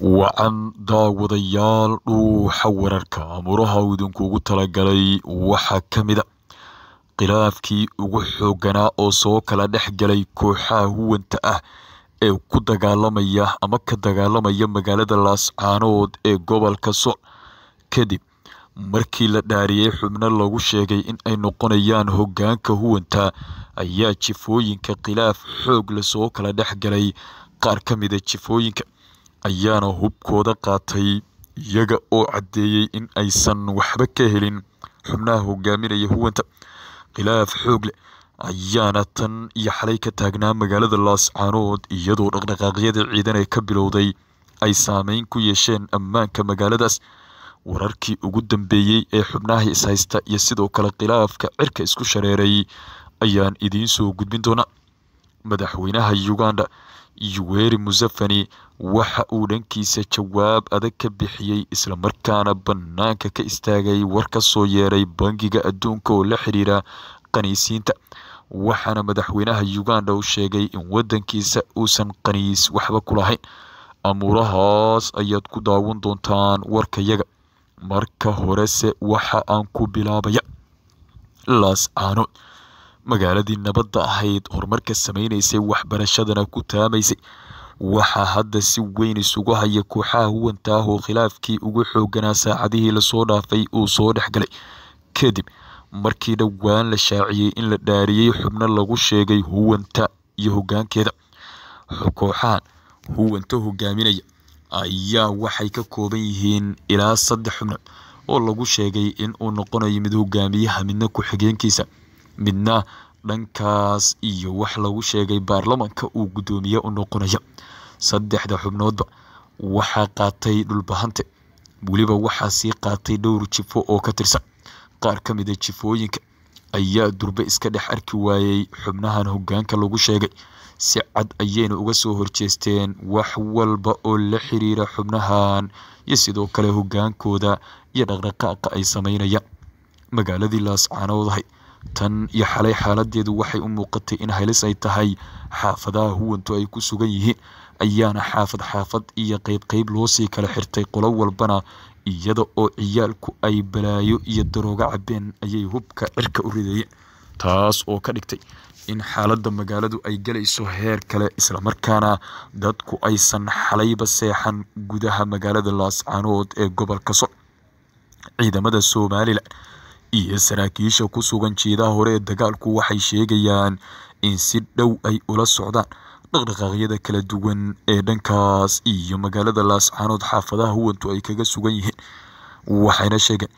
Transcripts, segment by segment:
wacan daawadayaal dhuuxa wararka amuraha uu idinkuugu talagalay waxaa ka mid a khilaafkii ugu xooganaa oo soo kala dhex galay kooxaha huwanta ah ee ku dagaalamaya ama ka dagaalamaya magaalada laascaanood ee gobolka soc kadib markii la dhaariyey xubno lagu sheegay in ay noqonayaan hoggaanka huwanta ayaa jifooyinka khilaaf xoog la soo kala dhex galay qaar ka mida jifooyinka ayaana hubkooda qaatay iyaga oo caddeeyey in aysan waxba ka helin xubnaha hogaaminaya huwanta khilaaf xoog leh ayaana tan iyo xalay ka taagnaa magaalada laascaanood iyadoo dhaqdhaqaaqyada ciidan ee ka bilowday ay saameyn ku yeesheen ammaanka magaaladaas wararkii ugu dambeeyey ee xubnaha ishaysta iyo sidoo kale khilaafka cirka isku shareeray ayaan idiin soo gudbin doonaa madaxweynaha uganda yuweri musafani waxa uu dhankiisa jawaab adag ka bixiyey islamarkaana bannaanka ka istaagay war ka soo yeeray bangiga adduunka oo la xiriira qaniisiinta waxaana madaxweynaha uganda uu sheegay in waddankiisa uusan qaniis waxba ku lahayn amuurahaas ayaad ku daawan doontaan warkayaga marka horese waxa aan ku bilaabaya laas laascaanood magaaladii nabadda ahayd horumarka samaynaysay waxbarashadana ku taamaysay waxaa hadda si weyn isugu haya kooxaha huwantaaho khilaafkii ugu xooganaa saacadihii lasoo dhaafay uu soo dhex galay kadib markii dhowaan la shaaciyey in la dhaariyey xubno lagu sheegay huwanta iyo hogaankeeda kooxahan huwanta hogaaminaya ayaa waxay ka kooban yihiin ilaa saddex xubno oo lagu sheegay inuu noqonayo mid hogaamiyaha midna ku-xigeenkiisa midna dhankaas iyo wax lagu sheegay baarlamaanka uu guddoomiye u noqonayo saddexda xubnoodba waxaa qaatay dhulbahante weliba waxaa sii qaatay dhowr jifo oo ka tirsan qaar ka mida ah jifooyinka ayaa durbe iska dhex arki waayey xubnahan hoggaanka lagu sheegay si cad ayayna uga soo horjeesteen wax walba oo la xiriira xubnahan iyo sidoo kale hoggaankooda iyo dhaqdhaqaaqa ay samaynayaan magaaladii laascaanood ahay tan iyo xalay xaaladeedu waxay u muuqatay in halis ay tahay xaafadaha huwantu ay ku sugan yihiin ayaana xaafad xaafad iyo qayb qayb loosii kala xirtay qolo walbana iyada oo ciyaalku ay balaayo iyo daroogo cabeen ayay hubka cirka u ridayeen taas oo ka dhigtay in xaaladda magaaladu ay gelayso heer kale islamarkaana dadku aysan xalayba seexan gudaha magaalada laascaanood ee gobolka so ciidamada somalilan iyo saraakiisha ku sugan jeedaha hore ee dagaalku waxay sheegayaan in si dhow ay ula socdaan dhaqdhaqaaqyada kala duwan ee dhankaas iyo magaalada laascaanood xaafadaha huwantu ay kaga sugan yihiin waxayna sheegeen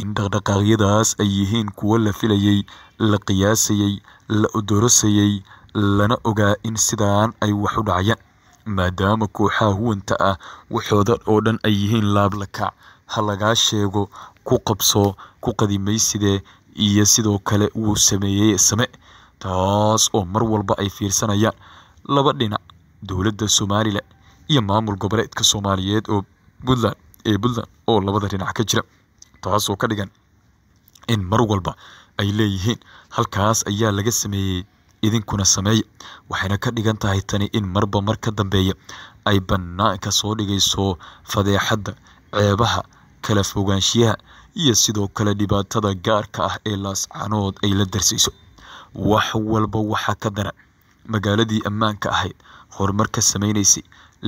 in dhaqdhaqaaqyadaas ay yihiin kuwo la filayay la qiyaasayey la odorasayay lana ogaa in sidaan ay wax u dhacayaan maadaama kooxaha huwanta ah waxooda oo dhan ay yihiin laablakaac ha lagaa sheego ku qabso ku qadimaysidee iyo sidoo kale wuu sameeyey same taas oo mar walba ay fiirsanayaan laba dhinac dowladda somalilan iyo maamul goboleedka soomaaliyeed oo puntland ee puntland oo labada dhinac ka jira taasoo ka dhigan in mar walba ay leeyihiin halkaas ayaa laga sameeyey idinkuna sameeya waxayna ka dhigan tahay tani in marba mar ka dambeeya ay bannaanka soo dhigayso fadeexadda ceebaha kala fogaanshiyaha iyo sidoo kale dhibaatada gaarka ah ee laascanood ay la darsayso wax walba waxaa ka dara magaaladii ammaanka ahayd horumarka samaynaysay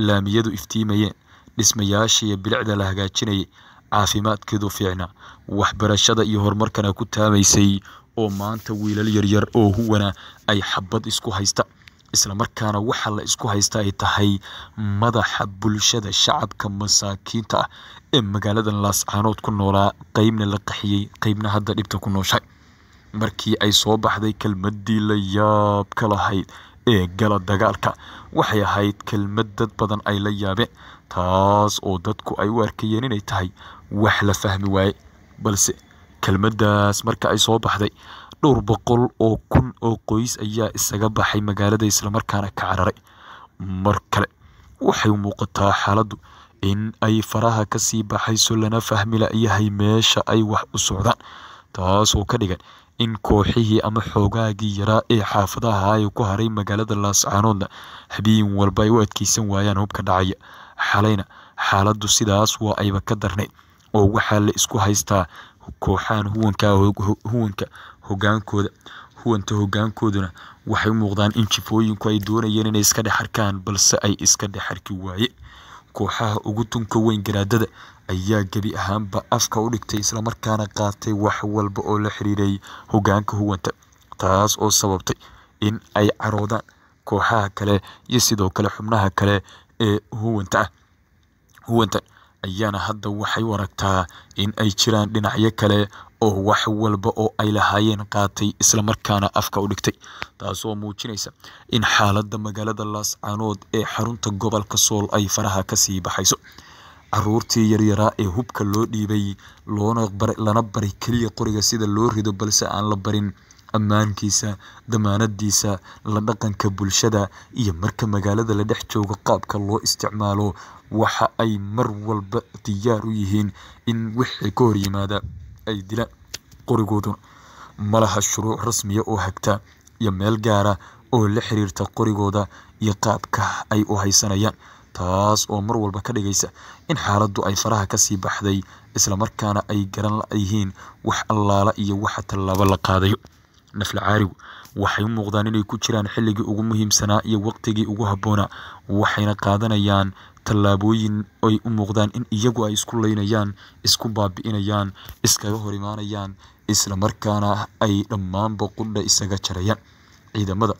laamiyadu iftiimayeen dhismayaashiiyo bilicda la hagaajinayay caafimaadkeedu fiicnaa waxbarashada iyo horumarkana ku taamaysay oo maanta wiilal yaryar oo huwana ay xabad isku haysta islamarkaana waxaa la isku haystaa ay tahay madaxa bulshada shacabka masaakiinta ah ee magaalada laascaanood ku noolaa qeybna la qaxiyey qeybna hadda dhibta ku nooshahay markii ay soo baxday kelmadii la yaab ka lahayd ee gala dagaalka waxay ahayd kelmad dad badan ay la yaabeen taas oo dadku ay u arkayeen inay tahay wax la fahmi waaye balse kelmaddaas marka ay soo baxday dhowr boqol oo kun oo qoys ayaa isaga baxay magaalada islamarkaana ka cararay mar kale waxay muuqataa xaaladdu in ay faraha kasii baxayso lana fahmila-yahay meesha ay wax u socdaan taasoo ka dhigan in kooxihii ama xoogaagii yaraa ee xaafadaha ay ku haray magaalada laascaanoodna habeen walba ay u adkeysan waayaan hubka dhacaya xalayna xaaladdu sidaas waa ayba ka darnayd oo waxaa la isku haystaa kooxahan huwanka huwanka hogaankooda huwanta hogaankooduna waxay muuqdaan in jifooyinku ay doonayeen inay iska dhex arkaan balse ay iska dhex arki waaye kooxaha ugu tunka weyn garaadada ayaa gebi ahaanba afka u dhigtay islamarkaana qaatay wax walba oo la xiriiray hogaanka huwanta taas oo sababtay in ay caroodaan kooxaha kale iyo sidoo kale xubnaha kale ee huwanta ah huwantan ayaana hadda waxay u aragtaa in ay jiraan dhinacyo kale oo wax walba oo ay lahaayeen qaatay islamarkaana afka u dhigtay taasoo muujinaysa in xaaladda magaalada laascaanood ee xarunta gobolka sool ay faraha kasii baxayso caruurtii yaryaraa ee hubka loo dhiibay loona lana bari keliya qoriga sida loo rido balse aan la barin ammaankiisa, damaanadiisa la dhaqanka bulshada, iyo marka magaalada la dhex joogo qaabka loo isticmaalo waxa ay mar walba diyaar u yihiin in wixii ka horyimaada ay dilaan qorigoodu ma laha shuruuc rasmiya ah oo hagta iyo meel gaara oo la xiriirta qorigooda iyo qaabka ay u haysanayaan taas oo mar walba ka dhigaysa in xaaladdu ay faraha kasii baxday islamarkaana ay garan yihiin wax allaala iyo waxa tallaabo la qaadayo nafla waxay u muuqdaan inay ku jiraan xilligii ugu muhiimsanaa iyo waqtigii ugu habboonaa waxayna qaadanayaan tallaabooyin ay u muuqdaan in iyagu ay isku leynayaan isku baabi'inayaan iskaga hor imaanayaan isla markaana ay dhammaanba qudha isaga jarayaan ciidamada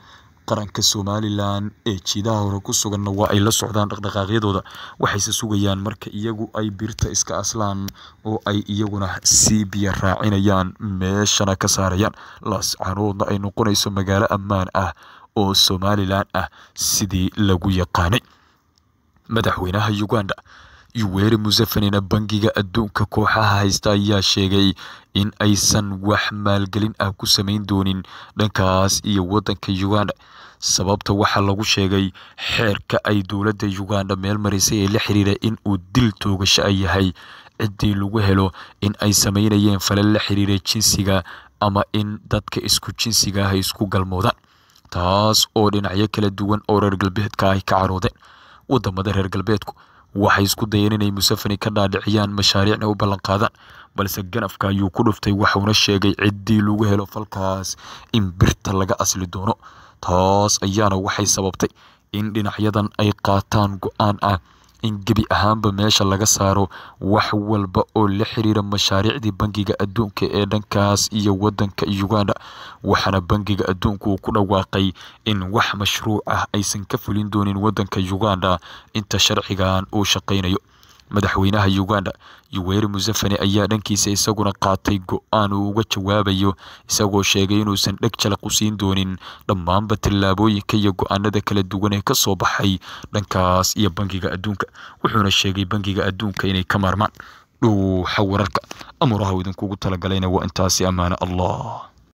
qaranka somalilan ee jiidaha hore ku suganna waa ay la socdaan dhaqdhaqaaqyadooda waxayse sugayaan marka iyagu ay birta iska aslaan oo ay iyaguna sii biya raacinayaan meeshana ka saarayaan laascaanoodna ay noqonayso magaalo ammaan ah oo somalilan ah sidii lagu yaqaanay madaxweynaha uganda yuweri musefanina ah bangiga adduunka kooxaha haysta ayaa sheegay in aysan wax maalgelin ah ku samayn doonin dhankaas iyo waddanka uganda sababta waxaa lagu sheegay xeerka ay dowladda uganda meel marisay ee la xiriira in uu dil toogasho a yahay ciddii lagu helo in ay samaynayeen falal la xiriira jinsiga ama in dadka isku jinsiga ah isku galmoodaan taas oo dhinacyo kala duwan oo reer galbeedka ay ka caroodeen wadamada reer galbeedku waxay isku dayeen inay museveni ka dhaadhiciyaan mashaariicna u ballan qaadaan balse ganafka ayuu ku dhuftay waxuuna sheegay ciddii lagu helo falkaas in birta laga asli doono taas ayaana waxay sababtay in dhinacyadan ay qaataan go-aan ah in gebi ahaanba meesha laga saaro wax walba oo la xiriira mashaariicdii bangiga adduunka ee dhankaas iyo waddanka uganda waxaana bangiga adduunku uu ku dhawaaqay in wax mashruuc ah aysan ka fulin doonin waddanka uganda inta sharcigan uu shaqaynayo madaxweynaha uganda yuweri musefani ayaa dhankiisa isaguna qaatay go-aan uu uga jawaabayo isagoo sheegay inuusan dheg jalaq u siin doonin dhammaanba tallaabooyinka iyo go-aanada kala duwan ee kasoo baxay dhankaas iyo bangiga adduunka wuxuuna sheegay bangiga adduunka inay ka maarmaan dhuuxa wararka amuuraha idinkugu talagalayna waa intaasi ammaano allah